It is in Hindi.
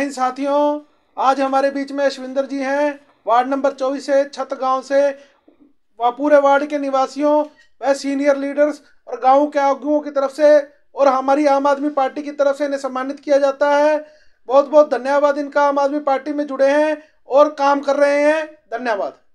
हिंद साथियों आज हमारे बीच में अश्विंदर जी हैं वार्ड नंबर चौबीस से छत गांव से व पूरे वार्ड के निवासियों व सीनियर लीडर्स और गांव के आगुओं की तरफ से और हमारी आम आदमी पार्टी की तरफ से इन्हें सम्मानित किया जाता है बहुत बहुत धन्यवाद इनका आम आदमी पार्टी में जुड़े हैं और काम कर रहे हैं धन्यवाद